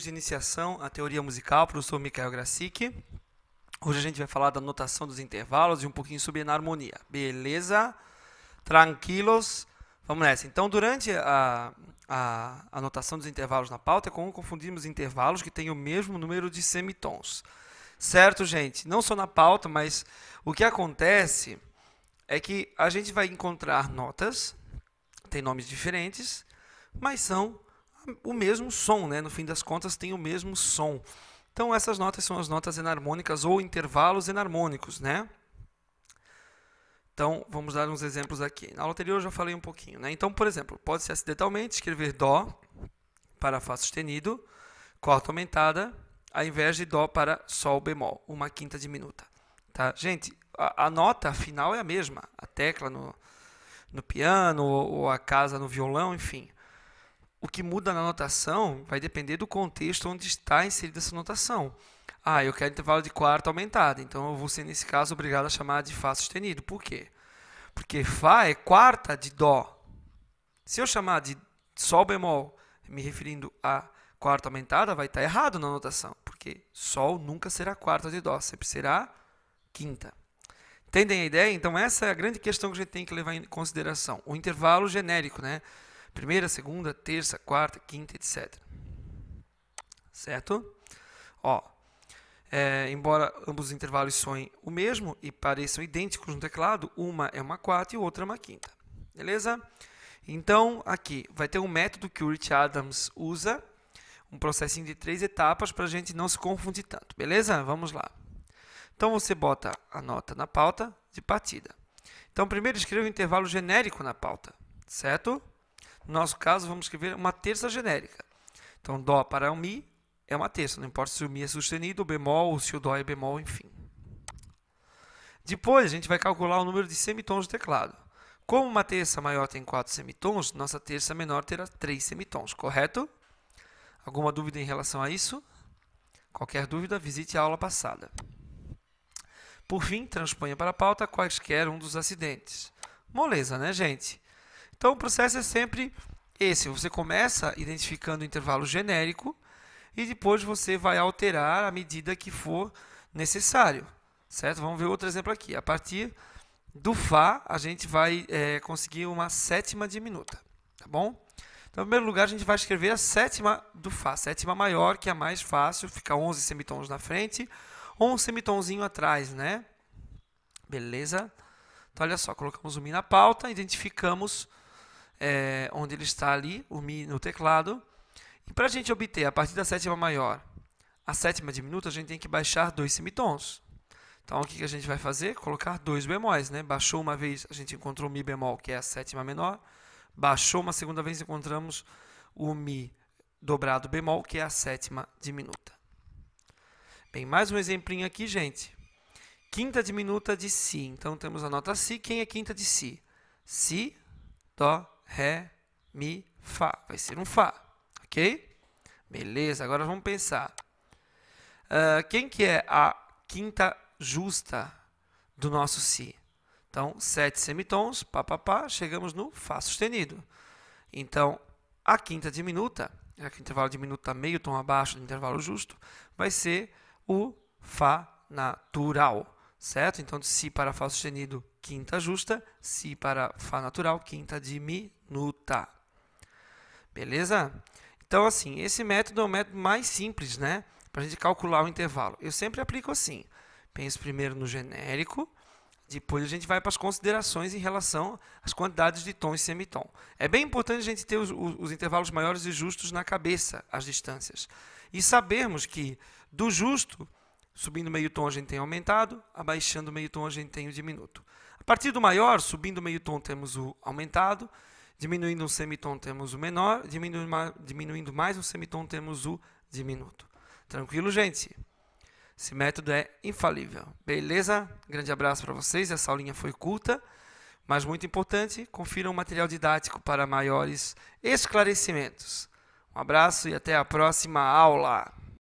de iniciação à teoria musical, professor Mikael Gracic. Hoje a gente vai falar da notação dos intervalos e um pouquinho sobre a harmonia. Beleza? Tranquilos? Vamos nessa. Então, durante a, a, a notação dos intervalos na pauta, é como confundirmos intervalos que têm o mesmo número de semitons. Certo, gente? Não só na pauta, mas o que acontece é que a gente vai encontrar notas, tem nomes diferentes, mas são o mesmo som, né? No fim das contas, tem o mesmo som. Então, essas notas são as notas enarmônicas ou intervalos enarmônicos, né? Então, vamos dar uns exemplos aqui. Na aula anterior eu já falei um pouquinho, né? Então, por exemplo, pode-se acidentalmente escrever Dó para Fá sustenido, corta aumentada, ao invés de Dó para Sol bemol, uma quinta diminuta. Tá? Gente, a, a nota final é a mesma, a tecla no, no piano ou, ou a casa no violão, enfim. O que muda na notação vai depender do contexto onde está inserida essa notação. Ah, eu quero intervalo de quarta aumentada, então eu vou ser, nesse caso, obrigado a chamar de Fá sustenido. Por quê? Porque Fá é quarta de Dó. Se eu chamar de Sol bemol, me referindo a quarta aumentada, vai estar errado na notação, porque Sol nunca será quarta de Dó, sempre será quinta. Entendem a ideia? Então, essa é a grande questão que a gente tem que levar em consideração. O intervalo genérico, né? Primeira, segunda, terça, quarta, quinta, etc. Certo? Ó, é, embora ambos os intervalos soem o mesmo e pareçam idênticos no teclado, uma é uma quarta e outra é uma quinta. Beleza? Então, aqui, vai ter um método que o Rich Adams usa, um processinho de três etapas para a gente não se confundir tanto, beleza? Vamos lá. Então, você bota a nota na pauta de partida. Então, primeiro escreva o um intervalo genérico na pauta, certo? No nosso caso, vamos escrever uma terça genérica. Então, Dó para o Mi é uma terça, não importa se o Mi é sustenido, bemol, ou se o Dó é bemol, enfim. Depois, a gente vai calcular o número de semitons do teclado. Como uma terça maior tem 4 semitons, nossa terça menor terá 3 semitons, correto? Alguma dúvida em relação a isso? Qualquer dúvida, visite a aula passada. Por fim, transponha para a pauta quaisquer um dos acidentes. Moleza, né, gente? Então o processo é sempre esse. Você começa identificando o intervalo genérico e depois você vai alterar à medida que for necessário. Certo? Vamos ver outro exemplo aqui. A partir do Fá, a gente vai é, conseguir uma sétima diminuta. Tá bom? Então, em primeiro lugar, a gente vai escrever a sétima do Fá, sétima maior, que é a mais fácil, fica 11 semitons na frente, ou um semitonzinho atrás, né? Beleza? Então, olha só, colocamos o Mi na pauta, identificamos é, onde ele está ali, o Mi no teclado. E para a gente obter a partir da sétima maior a sétima diminuta, a gente tem que baixar dois semitons. Então, o que a gente vai fazer? Colocar dois bemóis. Né? Baixou uma vez, a gente encontrou o Mi bemol, que é a sétima menor. Baixou uma segunda vez, encontramos o Mi dobrado bemol, que é a sétima diminuta. Bem, mais um exemplinho aqui, gente. Quinta diminuta de Si. Então, temos a nota Si. Quem é quinta de Si? Si, Dó, Ré, Mi, Fá. Vai ser um Fá, ok? Beleza, agora vamos pensar. Uh, quem que é a quinta justa do nosso Si? Então, sete semitons, pá, pá, pá, chegamos no Fá sustenido. Então, a quinta diminuta, é que o intervalo diminuto está meio tom abaixo do intervalo justo, vai ser o Fá natural, certo? Então, de Si para Fá sustenido, quinta justa, si para Fá natural, quinta diminuta. Beleza? Então, assim, esse método é o método mais simples, né? Para a gente calcular o intervalo. Eu sempre aplico assim. Penso primeiro no genérico, depois a gente vai para as considerações em relação às quantidades de tom e semitom. É bem importante a gente ter os, os, os intervalos maiores e justos na cabeça, as distâncias. E sabermos que do justo, subindo meio tom a gente tem aumentado, abaixando meio tom a gente tem o diminuto. A partir do maior, subindo o meio tom, temos o aumentado, diminuindo um semitom, temos o menor, diminuindo mais um semitom, temos o diminuto. Tranquilo, gente? Esse método é infalível. Beleza? Grande abraço para vocês. Essa aulinha foi culta, mas muito importante. Confira um o material didático para maiores esclarecimentos. Um abraço e até a próxima aula!